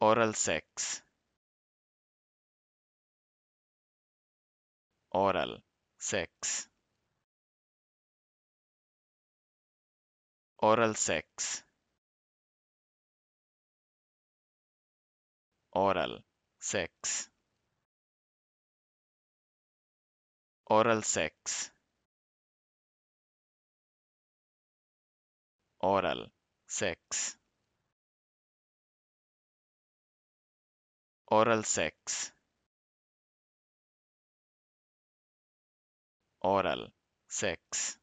oral sex oral sex oral sex oral sex oral sex oral sex oral sex oral sex